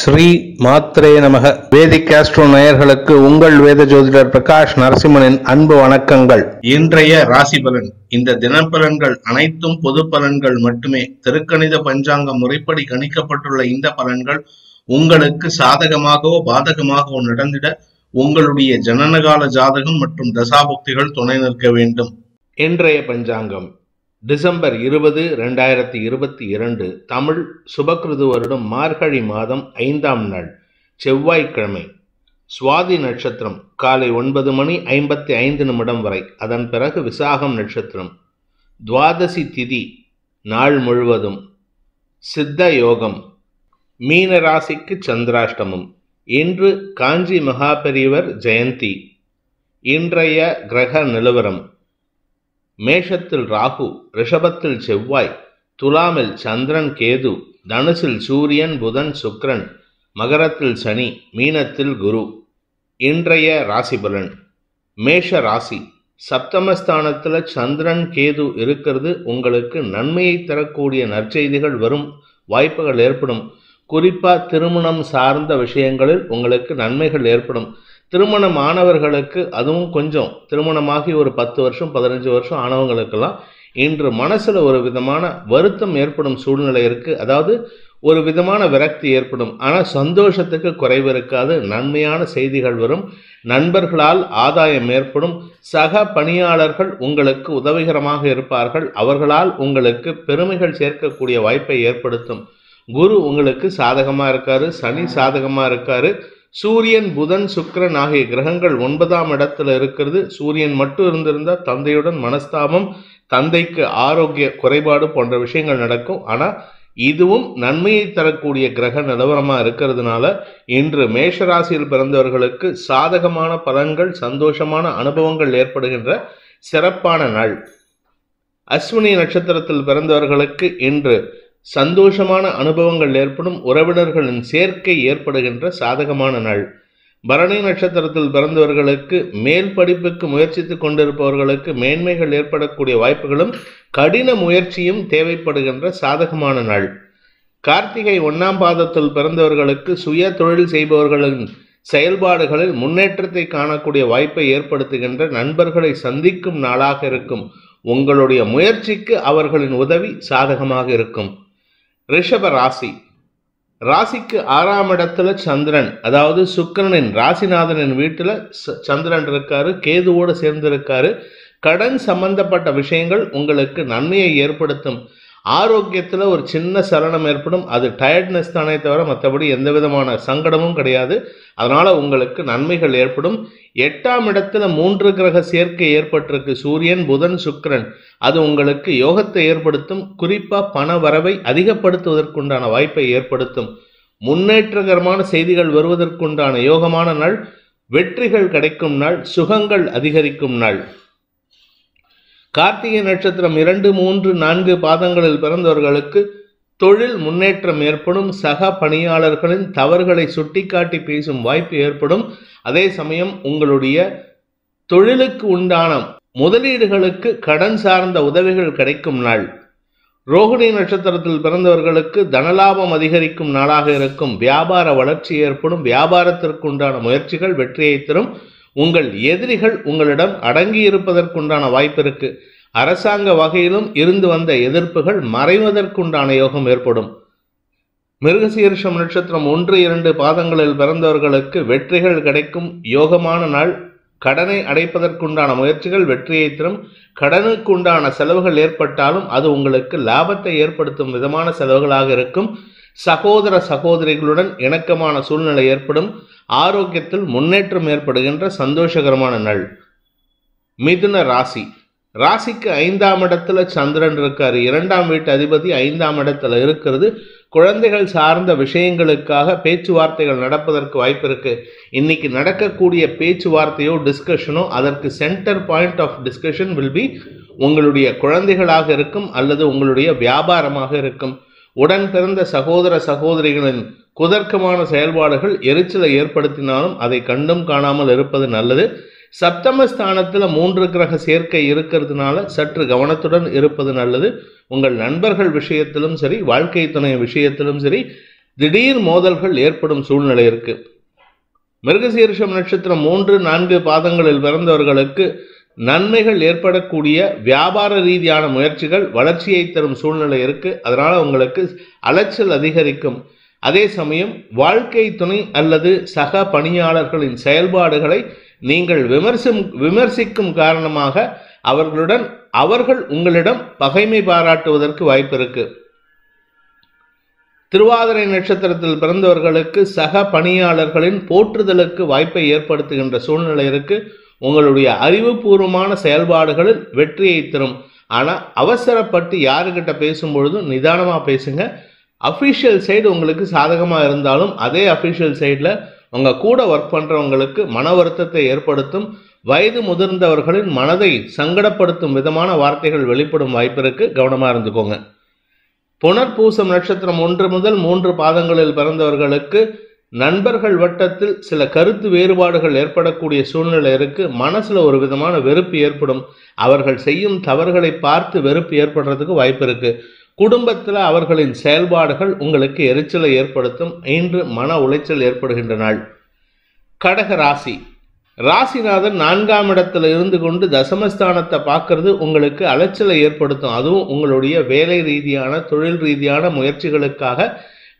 ஸ்ரீ மாத்ரே நமக வேதிக் கேஸ்ட்ரோ நேயர்களுக்கு உங்கள் வேத ஜோதிடர் பிரகாஷ் நரசிம்மனின் அன்பு வணக்கங்கள் இன்றைய ராசி பலன் இந்த தினப்பலன்கள் அனைத்தும் பொது பலன்கள் மட்டுமே திருக்கணித பஞ்சாங்க முறைப்படி கணிக்கப்பட்டுள்ள இந்த பலன்கள் உங்களுக்கு சாதகமாகவோ பாதகமாகவோ நடந்திட உங்களுடைய ஜனனகால ஜாதகம் மற்றும் தசாபுக்திகள் துணை நிற்க வேண்டும் இன்றைய பஞ்சாங்கம் டிசம்பர் இருபது ரெண்டாயிரத்தி இருபத்தி இரண்டு தமிழ் சுபகிருது வருடம் மார்கழி மாதம் ஐந்தாம் நாள் செவ்வாய்க்கிழமை சுவாதி நட்சத்திரம் காலை ஒன்பது மணி ஐம்பத்தி ஐந்து நிமிடம் வரை அதன் பிறகு விசாகம் நட்சத்திரம் துவாதசி திதி நாள் முழுவதும் சித்த யோகம் மீன ராசிக்கு சந்திராஷ்டமம் இன்று காஞ்சி மகாபெரியவர் ஜெயந்தி இன்றைய கிரக நிலவரம் மேஷத்தில் ராகு ரிஷபத்தில் செவ்வாய் துலாமில் சந்திரன் கேது தனுசில் சூரியன் புதன் சுக்ரன் மகரத்தில் சனி மீனத்தில் குரு இன்றைய ராசிபலன் மேஷ ராசி சப்தமஸ்தானத்தில் சந்திரன் கேது இருக்கிறது உங்களுக்கு நன்மையை தரக்கூடிய நற்செய்திகள் வரும் வாய்ப்புகள் ஏற்படும் குறிப்பாக திருமணம் சார்ந்த விஷயங்களில் உங்களுக்கு நன்மைகள் ஏற்படும் திருமணம் ஆனவர்களுக்கு அதுவும் கொஞ்சம் திருமணமாகி ஒரு பத்து வருஷம் பதினஞ்சு வருஷம் ஆனவங்களுக்கெல்லாம் இன்று மனசில் ஒரு விதமான வருத்தம் ஏற்படும் சூழ்நிலை இருக்குது அதாவது ஒரு விதமான விரக்தி ஏற்படும் ஆனால் சந்தோஷத்துக்கு குறைவு இருக்காது நன்மையான செய்திகள் வரும் நண்பர்களால் ஆதாயம் ஏற்படும் சக பணியாளர்கள் உங்களுக்கு உதவிகரமாக இருப்பார்கள் அவர்களால் உங்களுக்கு பெருமைகள் சேர்க்கக்கூடிய வாய்ப்பை ஏற்படுத்தும் குரு உங்களுக்கு சாதகமாக இருக்காரு சனி சாதகமாக இருக்காரு சூரியன் புதன் சுக்கரன் ஆகிய கிரகங்கள் ஒன்பதாம் இடத்துல இருக்கிறது சூரியன் மட்டும் இருந்திருந்தா தந்தையுடன் மனஸ்தாபம் தந்தைக்கு ஆரோக்கிய குறைபாடு போன்ற விஷயங்கள் நடக்கும் ஆனால் இதுவும் நன்மையை தரக்கூடிய கிரக நிலவரமாக இருக்கிறதுனால இன்று மேஷராசியில் பிறந்தவர்களுக்கு சாதகமான பலன்கள் சந்தோஷமான அனுபவங்கள் ஏற்படுகின்ற சிறப்பான நாள் அஸ்வினி நட்சத்திரத்தில் பிறந்தவர்களுக்கு இன்று சந்தோஷமான அனுபவங்கள் ஏற்படும் உறவினர்களின் சேர்க்கை ஏற்படுகின்ற சாதகமான நாள் பரணி நட்சத்திரத்தில் பிறந்தவர்களுக்கு மேல் படிப்புக்கு முயற்சித்து கொண்டிருப்பவர்களுக்கு மேன்மைகள் ஏற்படக்கூடிய வாய்ப்புகளும் கடின முயற்சியும் தேவைப்படுகின்ற சாதகமான நாள் கார்த்திகை ஒன்றாம் பாதத்தில் பிறந்தவர்களுக்கு சுய தொழில் செய்பவர்களின் செயல்பாடுகளில் முன்னேற்றத்தை காணக்கூடிய வாய்ப்பை ஏற்படுத்துகின்ற நண்பர்களை சந்திக்கும் நாளாக இருக்கும் உங்களுடைய முயற்சிக்கு அவர்களின் உதவி சாதகமாக இருக்கும் ரிஷப ராசி ராசிக்கு ஆறாம் இடத்துல சந்திரன் அதாவது சுக்கரனின் ராசிநாதனின் வீட்டில் சந்திரன் இருக்காரு கேதுவோடு சேர்ந்திருக்காரு கடன் சம்பந்தப்பட்ட விஷயங்கள் உங்களுக்கு நன்மையை ஏற்படுத்தும் ஆரோக்கியத்தில் ஒரு சின்ன சலனம் ஏற்படும் அது டயர்ட்னஸ் தானே தவிர மற்றபடி எந்த விதமான சங்கடமும் கிடையாது அதனால் உங்களுக்கு நன்மைகள் ஏற்படும் எட்டாம் இடத்துல மூன்று கிரக சேர்க்கை ஏற்பட்டிருக்கு சூரியன் புதன் சுக்கரன் அது உங்களுக்கு யோகத்தை ஏற்படுத்தும் குறிப்பாக பண வரவை அதிகப்படுத்துவதற்குண்டான வாய்ப்பை ஏற்படுத்தும் முன்னேற்றகரமான செய்திகள் வருவதற்குண்டான யோகமான நாள் வெற்றிகள் கிடைக்கும் நாள் சுகங்கள் அதிகரிக்கும் நாள் கார்த்திகை நட்சத்திரம் இரண்டு மூன்று நான்கு பாதங்களில் பிறந்தவர்களுக்கு தொழில் முன்னேற்றம் ஏற்படும் சக பணியாளர்களின் தவறுகளை சுட்டிக்காட்டி பேசும் வாய்ப்பு ஏற்படும் அதே சமயம் உங்களுடைய தொழிலுக்கு உண்டான முதலீடுகளுக்கு கடன் சார்ந்த உதவிகள் கிடைக்கும் நாள் ரோகிணி நட்சத்திரத்தில் பிறந்தவர்களுக்கு தனலாபம் அதிகரிக்கும் நாளாக இருக்கும் வியாபார வளர்ச்சி ஏற்படும் வியாபாரத்திற்கு உண்டான முயற்சிகள் வெற்றியை தரும் உங்கள் எதிரிகள் உங்களிடம் அடங்கி இருப்பதற்குண்டான வாய்ப்பு இருக்கு அரசாங்க வகையிலும் இருந்து வந்த எதிர்ப்புகள் மறைவதற்குண்டான யோகம் ஏற்படும் மிருகசீரிஷம் நட்சத்திரம் ஒன்று இரண்டு பாதங்களில் பிறந்தவர்களுக்கு வெற்றிகள் கிடைக்கும் யோகமான நாள் கடனை அடைப்பதற்குண்டான முயற்சிகள் வெற்றியை தரும் கடனுக்குண்டான செலவுகள் ஏற்பட்டாலும் அது உங்களுக்கு லாபத்தை ஏற்படுத்தும் விதமான செலவுகளாக இருக்கும் சகோதர சகோதரிகளுடன் இணக்கமான சூழ்நிலை ஏற்படும் ஆரோக்கியத்தில் முன்னேற்றம் ஏற்படுகின்ற சந்தோஷகரமான நாள் மிதுன ராசி ராசிக்கு ஐந்தாம் இடத்துல சந்திரன் இருக்கார் இரண்டாம் வீட்டு அதிபதி ஐந்தாம் இடத்துல இருக்கிறது குழந்தைகள் சார்ந்த விஷயங்களுக்காக பேச்சுவார்த்தைகள் நடப்பதற்கு வாய்ப்பு இருக்கு இன்னைக்கு நடக்கக்கூடிய பேச்சுவார்த்தையோ டிஸ்கஷனோ அதற்கு centre point of discussion will be உங்களுடைய குழந்தைகளாக இருக்கும் அல்லது உங்களுடைய வியாபாரமாக இருக்கும் உடன் பிறந்த சகோதர சகோதரிகளின் குதர்க்கமான செயல்பாடுகள் எரிச்சலை ஏற்படுத்தினாலும் அதை கண்டும் காணாமல் இருப்பது நல்லது சப்தமஸ்தானத்தில் மூன்று கிரக சேர்க்கை இருக்கிறதுனால சற்று கவனத்துடன் இருப்பது நல்லது உங்கள் நண்பர்கள் விஷயத்திலும் சரி வாழ்க்கை துணை விஷயத்திலும் சரி திடீர் மோதல்கள் ஏற்படும் சூழ்நிலை இருக்கு மிருகசீரிஷம் நட்சத்திரம் மூன்று நான்கு பாதங்களில் பிறந்தவர்களுக்கு நன்மைகள் ஏற்படக்கூடிய வியாபார ரீதியான முயற்சிகள் வளர்ச்சியை தரும் சூழ்நிலை இருக்குது அதனால் உங்களுக்கு அலைச்சல் அதிகரிக்கும் அதே சமயம் வாழ்க்கை துணை அல்லது சக பணியாளர்களின் செயல்பாடுகளை நீங்கள் விமர்சி விமர்சிக்கும் காரணமாக அவர்களுடன் அவர்கள் உங்களிடம் பகைமை பாராட்டுவதற்கு வாய்ப்பு இருக்கு திருவாதிரை நட்சத்திரத்தில் பிறந்தவர்களுக்கு சக பணியாளர்களின் போற்றுதலுக்கு வாய்ப்பை ஏற்படுத்துகின்ற சூழ்நிலை இருக்குது உங்களுடைய அறிவுபூர்வமான செயல்பாடுகளில் வெற்றியை தரும் ஆனால் அவசரப்பட்டு யாருக்கிட்ட பேசும்பொழுதும் நிதானமாக பேசுங்க அஃபிஷியல் சைடு உங்களுக்கு சாதகமாக இருந்தாலும் அதே அஃபிஷியல் சைடில் உங்கள் கூட ஒர்க் பண்ணுறவங்களுக்கு மன வருத்தத்தை ஏற்படுத்தும் வயது முதிர்ந்தவர்களின் மனதை சங்கடப்படுத்தும் விதமான வார்த்தைகள் வெளிப்படும் வாய்ப்பிற்கு கவனமாக இருந்துக்கோங்க புனர்பூசம் நட்சத்திரம் ஒன்று முதல் மூன்று பாதங்களில் பிறந்தவர்களுக்கு நண்பர்கள் வட்டத்தில் சில கருத்து வேறுபாடுகள் ஏற்படக்கூடிய சூழ்நிலை இருக்கு மனசில் ஒரு விதமான வெறுப்பு ஏற்படும் அவர்கள் செய்யும் தவறுகளை பார்த்து வெறுப்பு ஏற்படுறதுக்கு வாய்ப்பு இருக்கு குடும்பத்தில் அவர்களின் செயல்பாடுகள் உங்களுக்கு எரிச்சலை ஏற்படுத்தும் இன்று மன உளைச்சல் ஏற்படுகின்ற நாள் கடக ராசி ராசிநாதன் நான்காம் இடத்துல இருந்து கொண்டு தசமஸ்தானத்தை பார்க்கறது உங்களுக்கு அலைச்சலை ஏற்படுத்தும் அதுவும் உங்களுடைய வேலை ரீதியான தொழில் ரீதியான முயற்சிகளுக்காக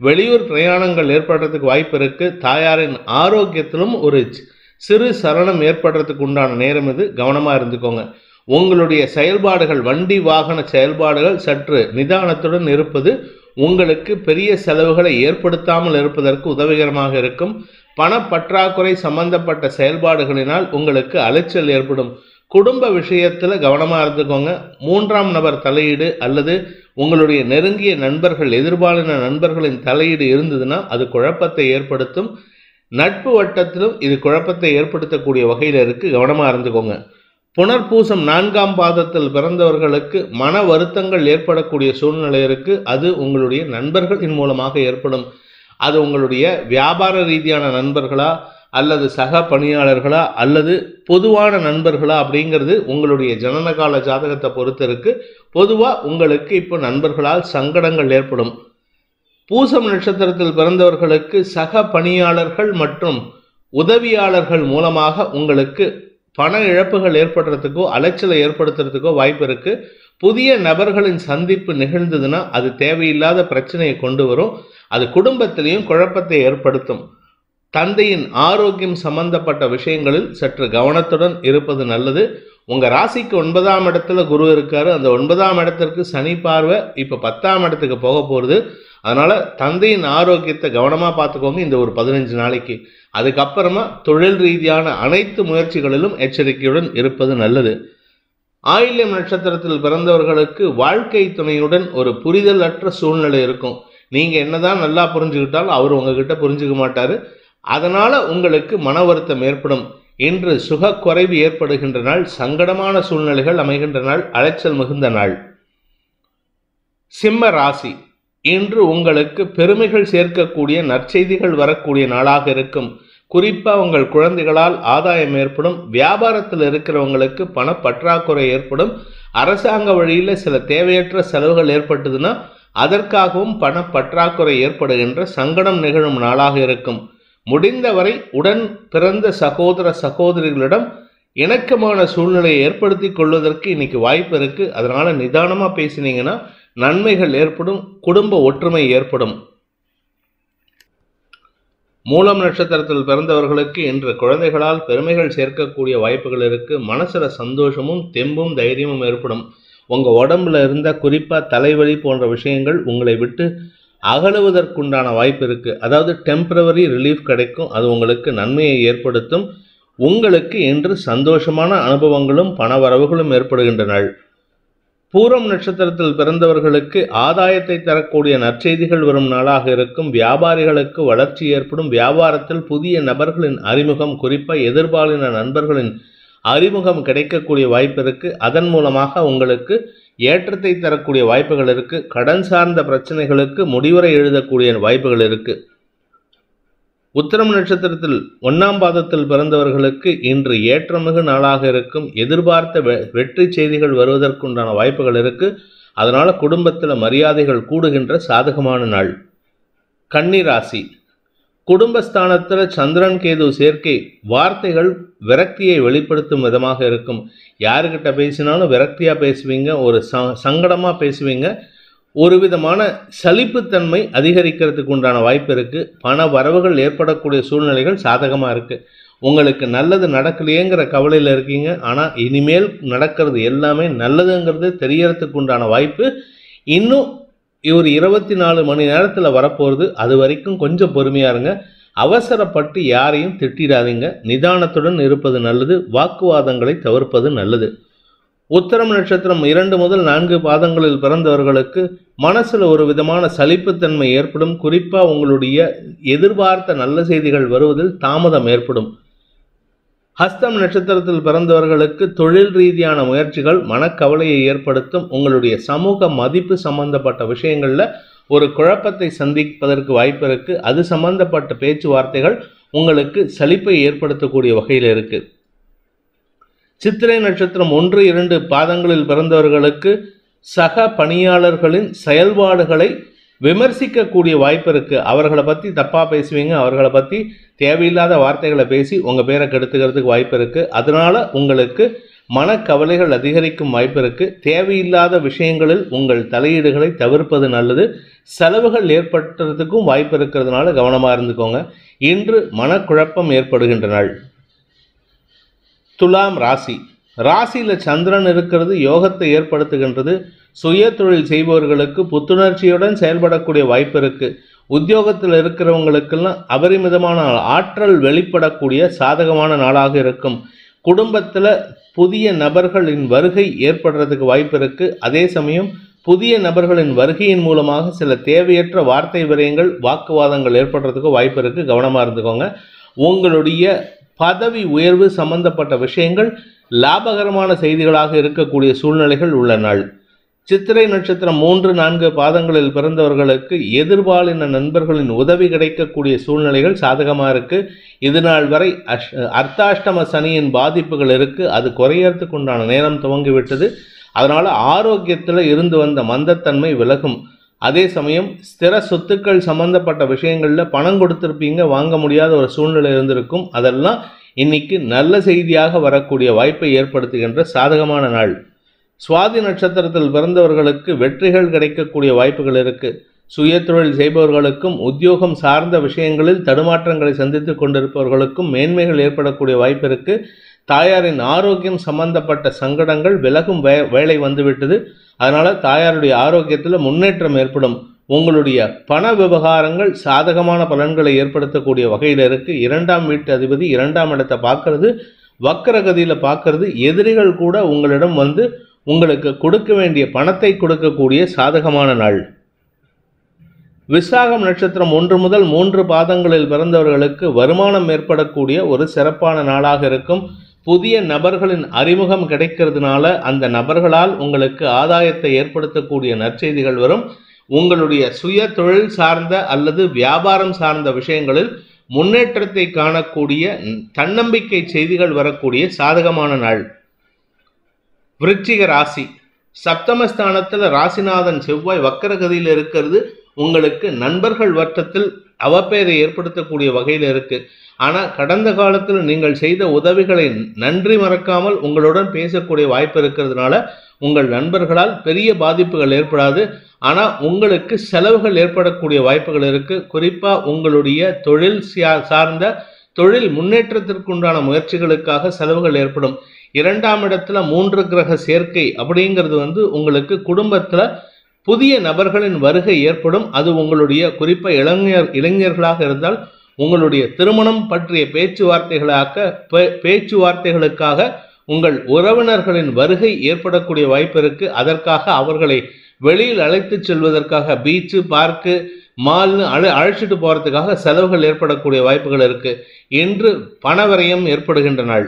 வெளியூர் பிரயாணங்கள் ஏற்படுறதுக்கு வாய்ப்பு இருக்குது தாயாரின் ஆரோக்கியத்திலும் ஒரு சிறு சரணம் ஏற்படுறதுக்கு உண்டான நேரம் இது கவனமாக இருந்துக்கோங்க உங்களுடைய செயல்பாடுகள் வண்டி வாகன செயல்பாடுகள் சற்று நிதானத்துடன் இருப்பது உங்களுக்கு பெரிய செலவுகளை ஏற்படுத்தாமல் இருப்பதற்கு உதவிகரமாக இருக்கும் பண பற்றாக்குறை சம்பந்தப்பட்ட செயல்பாடுகளினால் உங்களுக்கு அலைச்சல் ஏற்படும் குடும்ப விஷயத்தில் கவனமாக இருந்துக்கோங்க மூன்றாம் நபர் தலையீடு அல்லது உங்களுடைய நெருங்கிய நண்பர்கள் எதிர்பாலின நண்பர்களின் தலையீடு இருந்ததுன்னா அது குழப்பத்தை ஏற்படுத்தும் நட்பு வட்டத்திலும் இது குழப்பத்தை ஏற்படுத்தக்கூடிய வகையில் இருக்குது கவனமாக இருந்துக்கோங்க புனர்பூசம் நான்காம் பாதத்தில் பிறந்தவர்களுக்கு மன வருத்தங்கள் ஏற்படக்கூடிய சூழ்நிலை இருக்குது அது உங்களுடைய நண்பர்களின் மூலமாக ஏற்படும் அது உங்களுடைய வியாபார ரீதியான நண்பர்களா அல்லது சக பணியாளர்களா அல்லது பொதுவான நண்பர்களா அப்படிங்கிறது உங்களுடைய ஜனனகால ஜாதகத்தை பொறுத்த இருக்குது பொதுவாக உங்களுக்கு இப்போ நண்பர்களால் சங்கடங்கள் ஏற்படும் பூசம் நட்சத்திரத்தில் பிறந்தவர்களுக்கு சக பணியாளர்கள் மற்றும் உதவியாளர்கள் மூலமாக உங்களுக்கு பண இழப்புகள் ஏற்படுறதுக்கோ அலைச்சலை ஏற்படுத்துறதுக்கோ வாய்ப்பு இருக்கு புதிய நபர்களின் சந்திப்பு நிகழ்ந்ததுன்னா அது தேவையில்லாத பிரச்சனையை கொண்டு வரும் அது குடும்பத்திலையும் குழப்பத்தை ஏற்படுத்தும் தந்தையின் ஆரோக்கியம் சம்பந்தப்பட்ட விஷயங்களில் சற்று கவனத்துடன் இருப்பது நல்லது உங்கள் ராசிக்கு ஒன்பதாம் இடத்துல குரு இருக்கார் அந்த ஒன்பதாம் இடத்திற்கு சனி பார்வை இப்போ பத்தாம் இடத்துக்கு போக போகிறது அதனால் தந்தையின் ஆரோக்கியத்தை கவனமாக பார்த்துக்கோங்க இந்த ஒரு பதினஞ்சு நாளைக்கு அதுக்கப்புறமா தொழில் ரீதியான அனைத்து முயற்சிகளிலும் எச்சரிக்கையுடன் இருப்பது நல்லது ஆயில்யம் நட்சத்திரத்தில் பிறந்தவர்களுக்கு வாழ்க்கை துணையுடன் ஒரு புரிதல் அற்ற சூழ்நிலை இருக்கும் நீங்கள் என்னதான் நல்லா புரிஞ்சுக்கிட்டாலும் அவர் உங்ககிட்ட புரிஞ்சுக்க மாட்டார் அதனால் உங்களுக்கு மன வருத்தம் ஏற்படும் இன்று சுகக்குறைவு ஏற்படுகின்ற நாள் சங்கடமான சூழ்நிலைகள் அமைகின்ற நாள் அலைச்சல் மிகுந்த நாள் சிம்ம ராசி இன்று உங்களுக்கு பெருமைகள் சேர்க்கக்கூடிய நற்செய்திகள் வரக்கூடிய நாளாக இருக்கும் குறிப்பாக உங்கள் குழந்தைகளால் ஆதாயம் ஏற்படும் வியாபாரத்தில் இருக்கிறவங்களுக்கு பண பற்றாக்குறை ஏற்படும் அரசாங்க வழியில் சில தேவையற்ற செலவுகள் ஏற்பட்டதுன்னா அதற்காகவும் பண பற்றாக்குறை ஏற்படுகின்ற சங்கடம் நிகழும் நாளாக இருக்கும் முடிந்தவரை உடன் பிறந்த சகோதர சகோதரிகளிடம் இணக்கமான சூழ்நிலையை ஏற்படுத்தி கொள்வதற்கு இன்னைக்கு வாய்ப்பு இருக்கு அதனால நிதானமா பேசினீங்கன்னா நன்மைகள் ஏற்படும் குடும்ப ஒற்றுமை ஏற்படும் மூலம் நட்சத்திரத்தில் பிறந்தவர்களுக்கு இன்று குழந்தைகளால் பெருமைகள் சேர்க்கக்கூடிய வாய்ப்புகள் இருக்கு மனசுல சந்தோஷமும் தெம்பும் தைரியமும் ஏற்படும் உங்க உடம்புல இருந்த குறிப்பா தலைவலி போன்ற விஷயங்கள் உங்களை விட்டு அகழுவதற்குண்டான வாய்ப்பு இருக்குது அதாவது டெம்பரவரி ரிலீஃப் கிடைக்கும் அது உங்களுக்கு நன்மையை ஏற்படுத்தும் உங்களுக்கு இன்று சந்தோஷமான அனுபவங்களும் பணவரவுகளும் ஏற்படுகின்றன பூரம் நட்சத்திரத்தில் பிறந்தவர்களுக்கு ஆதாயத்தை தரக்கூடிய நற்செய்திகள் வரும் நாளாக இருக்கும் வியாபாரிகளுக்கு வளர்ச்சி ஏற்படும் வியாபாரத்தில் புதிய நபர்களின் அறிமுகம் குறிப்பாக எதிர்பாலின நண்பர்களின் அறிமுகம் கிடைக்கக்கூடிய வாய்ப்பு இருக்குது அதன் மூலமாக உங்களுக்கு ஏற்றத்தை தரக்கூடிய வாய்ப்புகள் இருக்குது கடன் சார்ந்த பிரச்சனைகளுக்கு முடிவுரை எழுதக்கூடிய வாய்ப்புகள் இருக்குது உத்தரம் நட்சத்திரத்தில் ஒன்றாம் பாதத்தில் பிறந்தவர்களுக்கு இன்று ஏற்றமிகு நாளாக இருக்கும் எதிர்பார்த்த வெற்றி செய்திகள் வருவதற்குண்டான வாய்ப்புகள் இருக்குது அதனால் குடும்பத்தில் மரியாதைகள் கூடுகின்ற சாதகமான நாள் கன்னிராசி குடும்பஸ்தானத்தில் சந்திரன் கேது சேர்க்கை வார்த்தைகள் விரக்தியை வெளிப்படுத்தும் விதமாக இருக்கும் யாருக்கிட்ட பேசினாலும் விரக்தியாக பேசுவீங்க ஒரு ச சங்கடமாக பேசுவீங்க ஒரு விதமான சலிப்புத்தன்மை அதிகரிக்கிறதுக்கு உண்டான வாய்ப்பு இருக்குது பண வரவுகள் ஏற்படக்கூடிய சூழ்நிலைகள் சாதகமாக இருக்குது உங்களுக்கு நல்லது நடக்கலையேங்கிற கவலையில் இருக்கீங்க ஆனால் இனிமேல் நடக்கிறது எல்லாமே நல்லதுங்கிறது தெரியறதுக்கு உண்டான வாய்ப்பு இன்னும் இவர் இருபத்தி நாலு மணி நேரத்தில் வரப்போகிறது அது வரைக்கும் கொஞ்சம் பொறுமையாக இருங்க அவசரப்பட்டு யாரையும் திட்டிடாதீங்க நிதானத்துடன் இருப்பது நல்லது வாக்குவாதங்களை தவிர்ப்பது நல்லது உத்தரம் நட்சத்திரம் இரண்டு முதல் நான்கு பாதங்களில் பிறந்தவர்களுக்கு மனசில் ஒரு விதமான சலிப்புத்தன்மை ஏற்படும் குறிப்பாக உங்களுடைய எதிர்பார்த்த நல்ல செய்திகள் வருவதில் தாமதம் ஏற்படும் ஹஸ்தம் நட்சத்திரத்தில் பிறந்தவர்களுக்கு தொழில் ரீதியான முயற்சிகள் மனக்கவலையை ஏற்படுத்தும் உங்களுடைய சமூக மதிப்பு சம்பந்தப்பட்ட விஷயங்களில் ஒரு குழப்பத்தை சந்திப்பதற்கு வாய்ப்பு இருக்குது அது சம்பந்தப்பட்ட பேச்சுவார்த்தைகள் உங்களுக்கு சலிப்பை ஏற்படுத்தக்கூடிய வகையில் இருக்குது சித்திரை நட்சத்திரம் ஒன்று இரண்டு பாதங்களில் பிறந்தவர்களுக்கு சக பணியாளர்களின் செயல்பாடுகளை விமர்சிக்கக்கூடிய வாய்ப்பு இருக்குது அவர்களை பற்றி தப்பாக பேசுவீங்க அவர்களை பற்றி தேவையில்லாத வார்த்தைகளை பேசி உங்கள் பேரை கெடுத்துக்கிறதுக்கு வாய்ப்பு இருக்குது அதனால் உங்களுக்கு மனக்கவலைகள் அதிகரிக்கும் வாய்ப்பு இருக்குது தேவையில்லாத விஷயங்களில் உங்கள் தலையீடுகளை தவிர்ப்பது நல்லது செலவுகள் ஏற்பட்டுறதுக்கும் வாய்ப்பு இருக்கிறதுனால கவனமாக இருந்துக்கோங்க இன்று மனக்குழப்பம் ஏற்படுகின்ற நாள் துலாம் ராசி ராசியில் சந்திரன் இருக்கிறது யோகத்தை ஏற்படுத்துகின்றது சுய தொழில் செய்பவர்களுக்கு புத்துணர்ச்சியுடன் செயல்படக்கூடிய வாய்ப்பு இருக்குது உத்தியோகத்தில் இருக்கிறவங்களுக்கெல்லாம் அபரிமிதமான ஆற்றல் வெளிப்படக்கூடிய சாதகமான நாளாக இருக்கும் குடும்பத்தில் புதிய நபர்களின் வருகை ஏற்படுறதுக்கு வாய்ப்பு இருக்குது அதே சமயம் புதிய நபர்களின் வருகையின் மூலமாக சில தேவையற்ற வார்த்தை விரயங்கள் வாக்குவாதங்கள் ஏற்படுறதுக்கு வாய்ப்பு இருக்குது கவனமாக இருந்துக்கோங்க உங்களுடைய பதவி உயர்வு சம்பந்தப்பட்ட விஷயங்கள் லாபகரமான செய்திகளாக இருக்கக்கூடிய சூழ்நிலைகள் உள்ள நாள் சித்திரை நட்சத்திரம் மூன்று நான்கு பாதங்களில் பிறந்தவர்களுக்கு எதிர்பாலின நண்பர்களின் உதவி கிடைக்கக்கூடிய சூழ்நிலைகள் சாதகமாக இருக்குது இது நாள் வரை அஷ் அர்த்தாஷ்டம சனியின் பாதிப்புகள் இருக்குது அது குறையறதுக்கு உண்டான நேரம் துவங்கிவிட்டது அதனால் ஆரோக்கியத்தில் இருந்து வந்த மந்தத்தன்மை விலகும் அதே சமயம் ஸ்திர சொத்துக்கள் சம்பந்தப்பட்ட விஷயங்களில் பணம் கொடுத்துருப்பீங்க வாங்க முடியாத ஒரு சூழ்நிலை இருந்திருக்கும் அதெல்லாம் இன்னைக்கு நல்ல செய்தியாக வரக்கூடிய வாய்ப்பை ஏற்படுத்துகின்ற சாதகமான நாள் சுவாதி நட்சத்திரத்தில் பிறந்தவர்களுக்கு வெற்றிகள் கிடைக்கக்கூடிய வாய்ப்புகள் இருக்குது சுய தொழில் செய்பவர்களுக்கும் உத்தியோகம் சார்ந்த விஷயங்களில் தடுமாற்றங்களை சந்தித்துக் கொண்டிருப்பவர்களுக்கும் மேன்மைகள் ஏற்படக்கூடிய வாய்ப்பு இருக்கு தாயாரின் ஆரோக்கியம் சம்பந்தப்பட்ட சங்கடங்கள் விலகும் வே வேலை வந்துவிட்டது அதனால் தாயாருடைய ஆரோக்கியத்தில் முன்னேற்றம் ஏற்படும் உங்களுடைய பண விவகாரங்கள் சாதகமான பலன்களை ஏற்படுத்தக்கூடிய வகையில் இருக்குது இரண்டாம் வீட்டு அதிபதி இரண்டாம் இடத்தை பார்க்கறது வக்கரகதியில் பார்க்கறது எதிரிகள் கூட உங்களிடம் வந்து உங்களுக்கு கொடுக்க வேண்டிய பணத்தை கொடுக்கக்கூடிய சாதகமான நாள் விசாகம் நட்சத்திரம் ஒன்று முதல் மூன்று பாதங்களில் பிறந்தவர்களுக்கு வருமானம் ஏற்படக்கூடிய ஒரு சிறப்பான நாளாக இருக்கும் புதிய நபர்களின் அறிமுகம் கிடைக்கிறதுனால அந்த நபர்களால் உங்களுக்கு ஆதாயத்தை ஏற்படுத்தக்கூடிய நற்செய்திகள் வரும் உங்களுடைய சுய தொழில் சார்ந்த அல்லது வியாபாரம் சார்ந்த விஷயங்களில் முன்னேற்றத்தை காணக்கூடிய தன்னம்பிக்கை செய்திகள் வரக்கூடிய சாதகமான நாள் விருச்சிக ராசி சப்தமஸ்தானத்தில் ராசிநாதன் செவ்வாய் வக்கரகதியில் இருக்கிறது உங்களுக்கு நண்பர்கள் வட்டத்தில் அவப்பெயரை ஏற்படுத்தக்கூடிய வகையில் இருக்கு ஆனால் கடந்த காலத்தில் நீங்கள் செய்த உதவிகளை நன்றி மறக்காமல் உங்களுடன் பேசக்கூடிய வாய்ப்பு இருக்கிறதுனால உங்கள் நண்பர்களால் பெரிய பாதிப்புகள் ஏற்படாது ஆனால் உங்களுக்கு செலவுகள் ஏற்படக்கூடிய வாய்ப்புகள் இருக்குது குறிப்பாக உங்களுடைய தொழில் சார்ந்த தொழில் முன்னேற்றத்திற்குண்டான முயற்சிகளுக்காக செலவுகள் ஏற்படும் இரண்டாம் இடத்துல மூன்று கிரக சேர்க்கை அப்படிங்கிறது வந்து உங்களுக்கு குடும்பத்தில் புதிய நபர்களின் வருகை ஏற்படும் அது உங்களுடைய குறிப்பாக இளைஞர் இளைஞர்களாக இருந்தால் உங்களுடைய திருமணம் பற்றிய பேச்சுவார்த்தைகளாக பேச்சுவார்த்தைகளுக்காக உங்கள் உறவினர்களின் வருகை ஏற்படக்கூடிய வாய்ப்பு அதற்காக அவர்களை வெளியில் அழைத்து செல்வதற்காக பீச்சு பார்க்கு மால்னு அழை அழைச்சிட்டு போகிறதுக்காக செலவுகள் ஏற்படக்கூடிய வாய்ப்புகள் இருக்கு இன்று பணவரையும் ஏற்படுகின்ற நாள்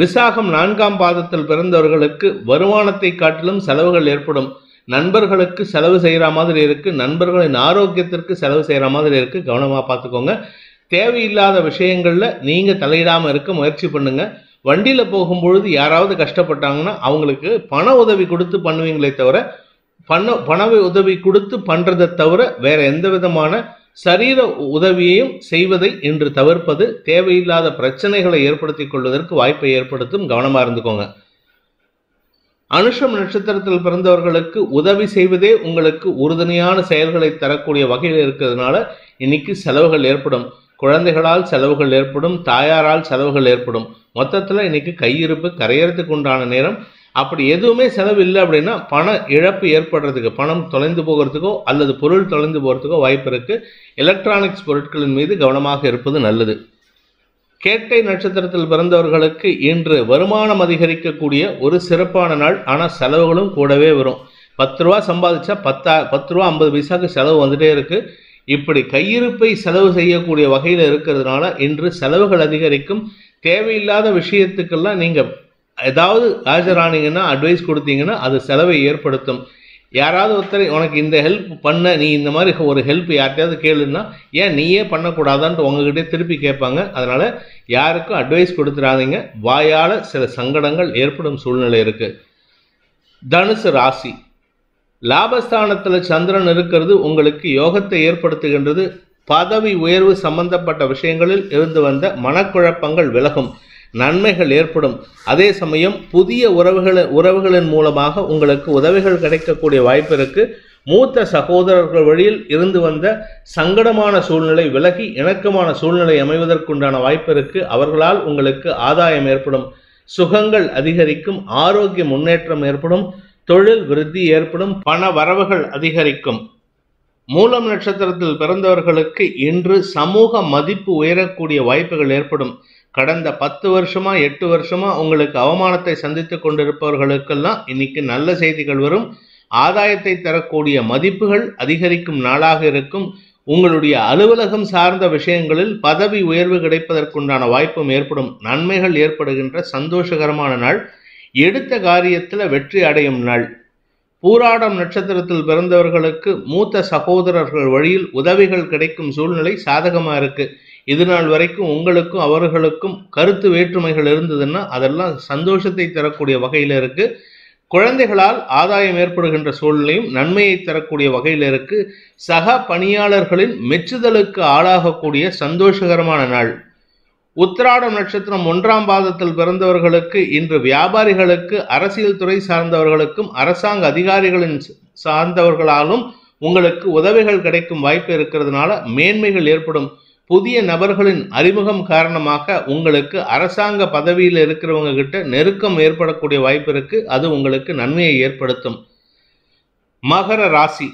விசாகம் நான்காம் பாதத்தில் பிறந்தவர்களுக்கு வருமானத்தை காட்டிலும் செலவுகள் ஏற்படும் நண்பர்களுக்கு செலவு செய்கிற மாதிரி இருக்கு நண்பர்களின் ஆரோக்கியத்திற்கு செலவு செய்கிற மாதிரி இருக்கு கவனமாக பார்த்துக்கோங்க தேவையில்லாத விஷயங்களில் நீங்கள் தலையிடாமல் இருக்க முயற்சி பண்ணுங்கள் வண்டியில் போகும்பொழுது யாராவது கஷ்டப்பட்டாங்கன்னா அவங்களுக்கு பண உதவி கொடுத்து பண்ணுவீங்களே தவிர பண பண உதவி கொடுத்து பண்ணுறதை தவிர வேற எந்த விதமான சரீர உதவியையும் செய்வதை இன்று தவிர்ப்பது தேவையில்லாத பிரச்சனைகளை ஏற்படுத்திக் கொள்வதற்கு வாய்ப்பை ஏற்படுத்தும் கவனமாக இருந்துக்கோங்க அனுஷம் நட்சத்திரத்தில் பிறந்தவர்களுக்கு உதவி செய்வதே உங்களுக்கு உறுதுணையான செயல்களை தரக்கூடிய வகையில் இருக்கிறதுனால இன்னைக்கு செலவுகள் ஏற்படும் குழந்தைகளால் செலவுகள் ஏற்படும் தாயாரால் செலவுகள் ஏற்படும் மொத்தத்தில் இன்னைக்கு கையிருப்பு கரையறதுக்கு உண்டான நேரம் அப்படி எதுவுமே செலவு இல்லை அப்படின்னா பண இழப்பு ஏற்படுறதுக்கு பணம் தொலைந்து போகிறதுக்கோ அல்லது பொருள் தொலைந்து போகிறதுக்கோ வாய்ப்பு இருக்கு எலக்ட்ரானிக்ஸ் பொருட்களின் மீது கவனமாக இருப்பது நல்லது கேட்டை நட்சத்திரத்தில் பிறந்தவர்களுக்கு இன்று வருமானம் அதிகரிக்கக்கூடிய ஒரு சிறப்பான நாள் ஆனால் செலவுகளும் கூடவே வரும் பத்து ரூபா சம்பாதிச்சா பத்தா பத்து ரூபா ஐம்பது பைசாவுக்கு செலவு வந்துட்டே இருக்குது இப்படி கையிருப்பை செலவு செய்யக்கூடிய வகையில் இருக்கிறதுனால இன்று செலவுகள் அதிகரிக்கும் தேவையில்லாத விஷயத்துக்கெல்லாம் நீங்கள் ஏதாவது ஆஜரானீங்கன்னா அட்வைஸ் கொடுத்தீங்கன்னா அது செலவை ஏற்படுத்தும் யாராவது ஒருத்தர் உனக்கு இந்த ஹெல்ப் பண்ண நீ இந்த மாதிரி ஒரு ஹெல்ப் யார்கிட்டயாவது கேளுன்னா ஏன் நீயே பண்ணக்கூடாதான்ட்டு உங்ககிட்டே திருப்பி கேட்பாங்க அதனால் யாருக்கும் அட்வைஸ் கொடுத்துடாதீங்க வாயால் சில சங்கடங்கள் ஏற்படும் சூழ்நிலை இருக்குது தனுசு ராசி லாபஸ்தானத்தில் சந்திரன் இருக்கிறது உங்களுக்கு யோகத்தை ஏற்படுத்துகின்றது பதவி உயர்வு சம்பந்தப்பட்ட விஷயங்களில் இருந்து வந்த மனக்குழப்பங்கள் விலகும் நன்மைகள் ஏற்படும் அதே சமயம் புதிய உறவுகளை உறவுகளின் மூலமாக உங்களுக்கு உதவிகள் கிடைக்கக்கூடிய வாய்ப்பு இருக்கு மூத்த சகோதரர்கள் வழியில் இருந்து வந்த சங்கடமான சூழ்நிலை விலகி இணக்கமான சூழ்நிலை அமைவதற்குண்டான வாய்ப்பு இருக்கு அவர்களால் உங்களுக்கு ஆதாயம் ஏற்படும் சுகங்கள் அதிகரிக்கும் ஆரோக்கிய முன்னேற்றம் ஏற்படும் தொழில் விருத்தி ஏற்படும் பண வரவுகள் அதிகரிக்கும் மூலம் நட்சத்திரத்தில் பிறந்தவர்களுக்கு இன்று சமூக மதிப்பு உயரக்கூடிய வாய்ப்புகள் ஏற்படும் கடந்த பத்து வருஷமா எட்டு வருஷமா உங்களுக்கு அவமானத்தை சந்தித்துக் கொண்டிருப்பவர்களுக்கெல்லாம் இன்னைக்கு நல்ல செய்திகள் வரும் ஆதாயத்தை தரக்கூடிய மதிப்புகள் அதிகரிக்கும் நாளாக இருக்கும் உங்களுடைய அலுவலகம் சார்ந்த விஷயங்களில் பதவி உயர்வு கிடைப்பதற்குண்டான வாய்ப்பும் ஏற்படும் நன்மைகள் ஏற்படுகின்ற சந்தோஷகரமான நாள் எடுத்த காரியத்தில் வெற்றி அடையும் நாள் பூராடம் நட்சத்திரத்தில் பிறந்தவர்களுக்கு மூத்த சகோதரர்கள் வழியில் உதவிகள் கிடைக்கும் சூழ்நிலை சாதகமாக இருக்குது இது நாள் வரைக்கும் உங்களுக்கும் அவர்களுக்கும் கருத்து வேற்றுமைகள் இருந்ததுன்னா அதெல்லாம் சந்தோஷத்தை தரக்கூடிய வகையில் இருக்குது குழந்தைகளால் ஆதாயம் ஏற்படுகின்ற சூழ்நிலையும் நன்மையை தரக்கூடிய வகையில் இருக்கு சக பணியாளர்களின் மெச்சுதலுக்கு ஆளாகக்கூடிய சந்தோஷகரமான நாள் உத்திராடம் நட்சத்திரம் ஒன்றாம் பாதத்தில் பிறந்தவர்களுக்கு இன்று வியாபாரிகளுக்கு அரசியல் துறை சார்ந்தவர்களுக்கும் அரசாங்க அதிகாரிகளின் சார்ந்தவர்களாலும் உங்களுக்கு உதவிகள் கிடைக்கும் வாய்ப்பு இருக்கிறதுனால மேன்மைகள் ஏற்படும் புதிய நபர்களின் அறிமுகம் காரணமாக உங்களுக்கு அரசாங்க பதவியில் இருக்கிறவங்க கிட்ட நெருக்கம் ஏற்படக்கூடிய வாய்ப்பு இருக்கு அது உங்களுக்கு நன்மையை ஏற்படுத்தும் மகர ராசி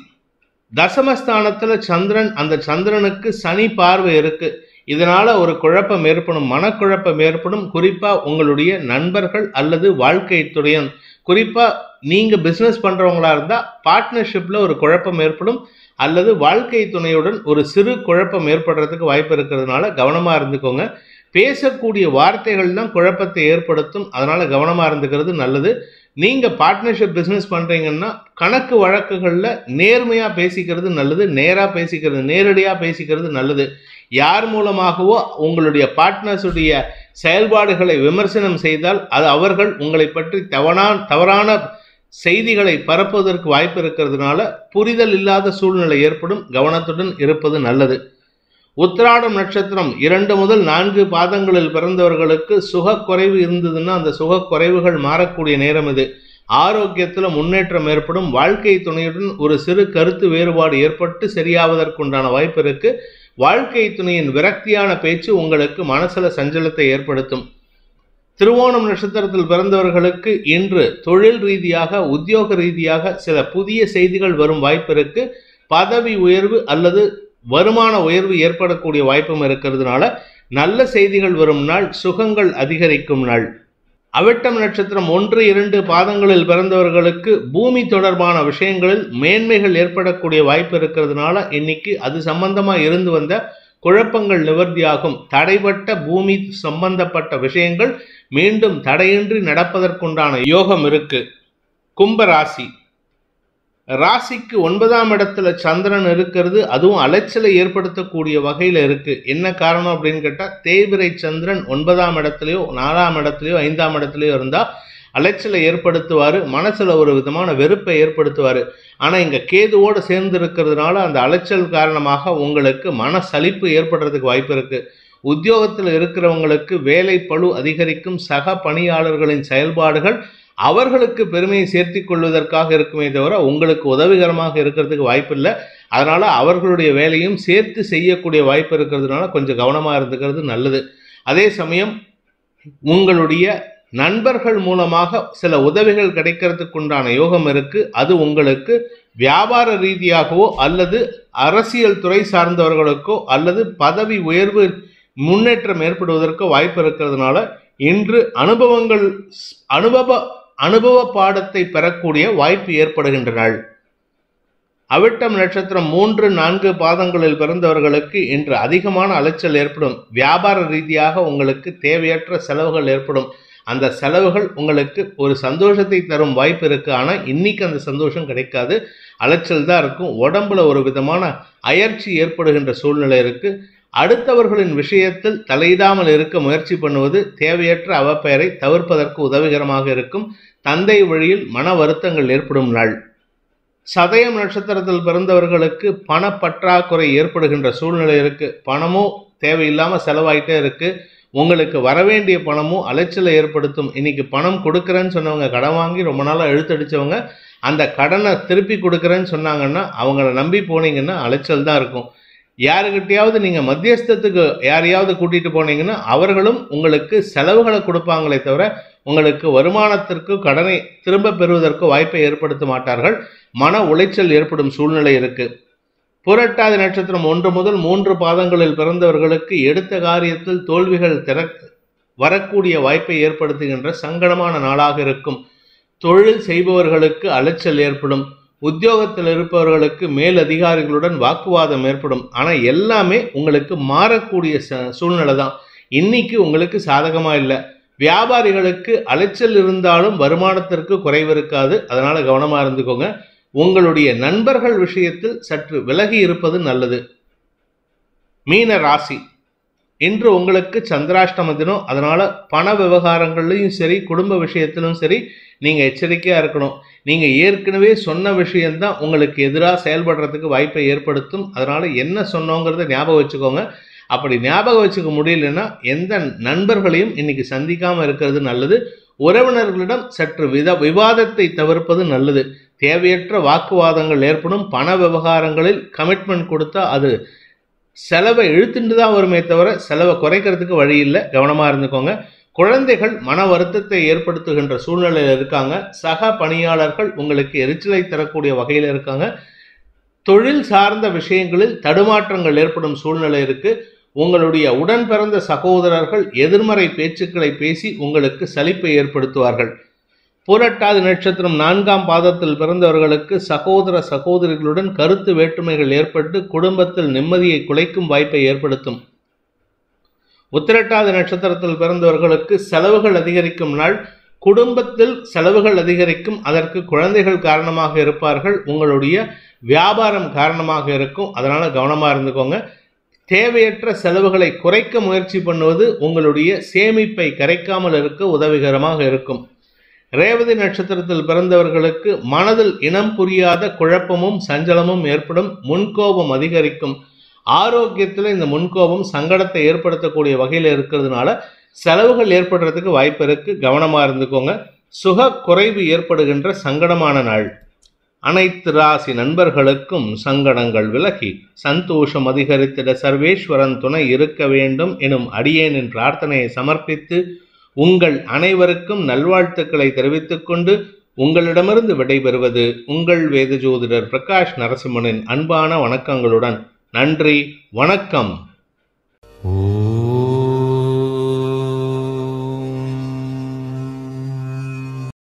தசமஸ்தானத்தில் சந்திரன் அந்த சந்திரனுக்கு சனி பார்வை இருக்குது இதனால் ஒரு குழப்பம் ஏற்படும் மனக்குழப்பம் ஏற்படும் குறிப்பாக உங்களுடைய நண்பர்கள் அல்லது வாழ்க்கை துறையும் குறிப்பாக நீங்கள் பிஸ்னஸ் பண்ணுறவங்களா இருந்தால் பார்ட்னர்ஷிப்பில் ஒரு குழப்பம் ஏற்படும் அல்லது வாழ்க்கை துணையுடன் ஒரு சிறு குழப்பம் ஏற்படுறதுக்கு வாய்ப்பு இருக்கிறதுனால கவனமாக இருந்துக்கோங்க பேசக்கூடிய வார்த்தைகள் தான் குழப்பத்தை ஏற்படுத்தும் அதனால் கவனமாக இருந்துக்கிறது நல்லது நீங்கள் பார்ட்னர்ஷிப் பிஸ்னஸ் பண்ணுறீங்கன்னா கணக்கு வழக்குகளில் நேர்மையாக பேசிக்கிறது நல்லது நேராக பேசிக்கிறது நேரடியாக பேசிக்கிறது நல்லது யார் மூலமாகவோ உங்களுடைய பார்ட்னர்ஸுடைய செயல்பாடுகளை விமர்சனம் செய்தால் அது அவர்கள் உங்களை பற்றி தவறான தவறான செய்திகளை பரப்புவதற்கு வாய்ப்பு இருக்கிறதுனால புரிதல் இல்லாத சூழ்நிலை ஏற்படும் கவனத்துடன் இருப்பது நல்லது உத்திராடம் நட்சத்திரம் இரண்டு முதல் நான்கு பாதங்களில் பிறந்தவர்களுக்கு சுகக்குறைவு இருந்ததுன்னா அந்த சுகக்குறைவுகள் மாறக்கூடிய நேரம் இது ஆரோக்கியத்தில் முன்னேற்றம் ஏற்படும் வாழ்க்கை துணையுடன் ஒரு சிறு கருத்து வேறுபாடு ஏற்பட்டு சரியாவதற்குண்டான வாய்ப்பு இருக்குது வாழ்க்கை துணையின் விரக்தியான பேச்சு உங்களுக்கு மனசில் சஞ்சலத்தை ஏற்படுத்தும் திருவோணம் நட்சத்திரத்தில் பிறந்தவர்களுக்கு இன்று தொழில் ரீதியாக உத்தியோக ரீதியாக சில புதிய செய்திகள் வரும் வாய்ப்பிற்கு பதவி உயர்வு அல்லது வருமான உயர்வு ஏற்படக்கூடிய வாய்ப்பும் இருக்கிறதுனால நல்ல செய்திகள் வரும் நாள் சுகங்கள் அதிகரிக்கும் நாள் அவிட்டம் நட்சத்திரம் ஒன்று இரண்டு பாதங்களில் பிறந்தவர்களுக்கு பூமி தொடர்பான விஷயங்களில் மேன்மைகள் ஏற்படக்கூடிய வாய்ப்பு இருக்கிறதுனால இன்னைக்கு அது சம்பந்தமாக இருந்து வந்த குழப்பங்கள் நிவர்த்தியாகும் தடைபட்ட பூமி சம்பந்தப்பட்ட விஷயங்கள் மீண்டும் தடையின்றி நடப்பதற்குண்டான யோகம் இருக்கு கும்பராசி ராசிக்கு ஒன்பதாம் இடத்துல சந்திரன் இருக்கிறது அதுவும் அலைச்சலை ஏற்படுத்தக்கூடிய வகையில் இருக்குது என்ன காரணம் அப்படின்னு கேட்டால் தேய்பிரை சந்திரன் ஒன்பதாம் இடத்துலையோ நாலாம் இடத்துலையோ ஐந்தாம் இடத்துலையோ இருந்தால் அலைச்சலை ஏற்படுத்துவார் மனசில் ஒரு விதமான வெறுப்பை ஏற்படுத்துவார் ஆனால் இங்கே கேதுவோடு சேர்ந்து இருக்கிறதுனால அந்த அலைச்சல் காரணமாக உங்களுக்கு மன சலிப்பு ஏற்படுறதுக்கு வாய்ப்பு இருக்குது உத்தியோகத்தில் இருக்கிறவங்களுக்கு வேலை பழு அதிகரிக்கும் சக பணியாளர்களின் செயல்பாடுகள் அவர்களுக்கு பெருமையை சேர்த்தி கொள்வதற்காக இருக்குமே தவிர உங்களுக்கு உதவிகரமாக இருக்கிறதுக்கு வாய்ப்பு இல்லை அதனால் அவர்களுடைய வேலையும் சேர்த்து செய்யக்கூடிய வாய்ப்பு இருக்கிறதுனால கொஞ்சம் கவனமாக இருந்துக்கிறது நல்லது அதே சமயம் உங்களுடைய நண்பர்கள் மூலமாக சில உதவிகள் கிடைக்கிறதுக்கு உண்டான யோகம் இருக்கு அது உங்களுக்கு வியாபார ரீதியாகவோ அல்லது அரசியல் துறை சார்ந்தவர்களுக்கோ அல்லது பதவி உயர்வு முன்னேற்றம் ஏற்படுவதற்கோ வாய்ப்பு இருக்கிறதுனால இன்று அனுபவங்கள் அனுபவ அனுபவ பாடத்தை பெறக்கூடிய வாய்ப்பு ஏற்படுகின்றனள் அவிட்டம் நட்சத்திரம் மூன்று நான்கு பாதங்களில் பிறந்தவர்களுக்கு இன்று அதிகமான அலைச்சல் ஏற்படும் வியாபார ரீதியாக உங்களுக்கு தேவையற்ற செலவுகள் ஏற்படும் அந்த செலவுகள் உங்களுக்கு ஒரு சந்தோஷத்தை தரும் வாய்ப்பு இருக்கு ஆனால் இன்னைக்கு அந்த சந்தோஷம் கிடைக்காது அலைச்சல் தான் இருக்கும் உடம்புல ஒரு விதமான அயற்சி ஏற்படுகின்ற சூழ்நிலை இருக்கு அடுத்தவர்களின் விஷயத்தில் தலையிடாமல் இருக்க முயற்சி பண்ணுவது தேவையற்ற அவப்பெயரை தவிர்ப்பதற்கு உதவிகரமாக இருக்கும் தந்தை வழியில் மன வருத்தங்கள் ஏற்படும் நாள் சதயம் நட்சத்திரத்தில் பிறந்தவர்களுக்கு பணப்பற்றாக்குறை ஏற்படுகின்ற சூழ்நிலை இருக்குது பணமோ தேவையில்லாமல் செலவாயிட்டே இருக்குது உங்களுக்கு வரவேண்டிய பணமும் அலைச்சலை ஏற்படுத்தும் இன்னைக்கு பணம் கொடுக்குறேன்னு சொன்னவங்க கடன் வாங்கி ரொம்ப நாளாக எழுத்தடிச்சவங்க அந்த கடனை திருப்பி கொடுக்குறேன்னு சொன்னாங்கன்னா அவங்கள நம்பி போனீங்கன்னா அலைச்சல் தான் இருக்கும் யாருக்கிட்டையாவது நீங்கள் மத்தியஸ்தத்துக்கு யாரையாவது கூட்டிகிட்டு போனீங்கன்னா அவர்களும் உங்களுக்கு செலவுகளை கொடுப்பாங்களே தவிர உங்களுக்கு வருமானத்திற்கு கடனை திரும்ப பெறுவதற்கு வாய்ப்பை ஏற்படுத்த மாட்டார்கள் மன உளைச்சல் ஏற்படும் சூழ்நிலை இருக்கு புரட்டாதி நட்சத்திரம் ஒன்று முதல் மூன்று பாதங்களில் பிறந்தவர்களுக்கு எடுத்த காரியத்தில் தோல்விகள் திற வரக்கூடிய வாய்ப்பை ஏற்படுத்துகின்ற சங்கடமான நாளாக இருக்கும் தொழில் செய்பவர்களுக்கு அலைச்சல் ஏற்படும் உத்தியோகத்தில் இருப்பவர்களுக்கு மேல் அதிகாரிகளுடன் வாக்குவாதம் ஏற்படும் ஆனால் எல்லாமே உங்களுக்கு மாறக்கூடிய சூழ்நிலை தான் இன்னைக்கு உங்களுக்கு சாதகமாக இல்லை வியாபாரிகளுக்கு அலைச்சல் இருந்தாலும் வருமானத்திற்கு குறைவு இருக்காது அதனால் கவனமாக இருந்துக்கோங்க உங்களுடைய நண்பர்கள் விஷயத்தில் சற்று விலகி இருப்பது நல்லது மீன ராசி இன்று உங்களுக்கு சந்திராஷ்டம தினம் அதனால் பண விவகாரங்கள்லையும் சரி குடும்ப விஷயத்திலும் சரி நீங்கள் எச்சரிக்கையாக இருக்கணும் நீங்கள் ஏற்கனவே சொன்ன விஷயந்தான் உங்களுக்கு எதிராக செயல்படுறதுக்கு வாய்ப்பை ஏற்படுத்தும் அதனால் என்ன சொன்னோங்கிறத ஞாபகம் வச்சுக்கோங்க அப்படி ஞாபகம் வச்சுக்க முடியலன்னா எந்த நண்பர்களையும் இன்னைக்கு சந்திக்காமல் இருக்கிறது நல்லது உறவினர்களிடம் சற்று வித விவாதத்தை தவிர்ப்பது நல்லது தேவையற்ற வாக்குவாதங்கள் ஏற்படும் பண விவகாரங்களில் கமிட்மெண்ட் கொடுத்தா அது செலவை இழுத்துட்டு தான் வருமே தவிர செலவை குறைக்கிறதுக்கு வழி இல்லை கவனமாக இருந்துக்கோங்க குழந்தைகள் மன வருத்தத்தை ஏற்படுத்துகின்ற சூழ்நிலையில் இருக்காங்க சக பணியாளர்கள் உங்களுக்கு எரிச்சலை தரக்கூடிய வகையில் இருக்காங்க தொழில் சார்ந்த விஷயங்களில் தடுமாற்றங்கள் ஏற்படும் சூழ்நிலை இருக்குது உங்களுடைய உடன் பிறந்த சகோதரர்கள் எதிர்மறை பேச்சுக்களை பேசி உங்களுக்கு சலிப்பை ஏற்படுத்துவார்கள் புரட்டாதி நட்சத்திரம் நான்காம் பாதத்தில் பிறந்தவர்களுக்கு சகோதர சகோதரிகளுடன் கருத்து வேற்றுமைகள் ஏற்பட்டு குடும்பத்தில் நிம்மதியை குலைக்கும் வாய்ப்பை ஏற்படுத்தும் உத்திரட்டாதி நட்சத்திரத்தில் பிறந்தவர்களுக்கு செலவுகள் அதிகரிக்கும் நாள் குடும்பத்தில் செலவுகள் அதிகரிக்கும் அதற்கு குழந்தைகள் காரணமாக இருப்பார்கள் உங்களுடைய வியாபாரம் காரணமாக இருக்கும் அதனால் கவனமாக இருந்துக்கோங்க தேவையற்ற செலவுகளை குறைக்க முயற்சி பண்ணுவது உங்களுடைய சேமிப்பை கரைக்காமல் இருக்க உதவிகரமாக இருக்கும் ரேவதி நட்சத்திரத்தில் பிறந்தவர்களுக்கு மனதில் இனம் புரியாத குழப்பமும் சஞ்சலமும் ஏற்படும் முன்கோபம் அதிகரிக்கும் ஆரோக்கியத்தில் இந்த முன்கோபம் சங்கடத்தை ஏற்படுத்தக்கூடிய வகையில் இருக்கிறதுனால செலவுகள் ஏற்படுறதுக்கு வாய்ப்பு இருக்கு கவனமாக இருந்துக்கோங்க சுக குறைவு ஏற்படுகின்ற சங்கடமான நாள் அனைத்து ராசி நண்பர்களுக்கும் சங்கடங்கள் விலகி சந்தோஷம் அதிகரித்திட சர்வேஸ்வரன் துணை இருக்க வேண்டும் எனும் அடியேனின் பிரார்த்தனையை சமர்ப்பித்து உங்கள் அனைவருக்கும் நல்வாழ்த்துக்களை தெரிவித்துக்கொண்டு உங்களிடமிருந்து விடைபெறுவது உங்கள் வேத ஜோதிடர் பிரகாஷ் நரசிம்மனின் அன்பான வணக்கங்களுடன் நன்றி வணக்கம் ஓ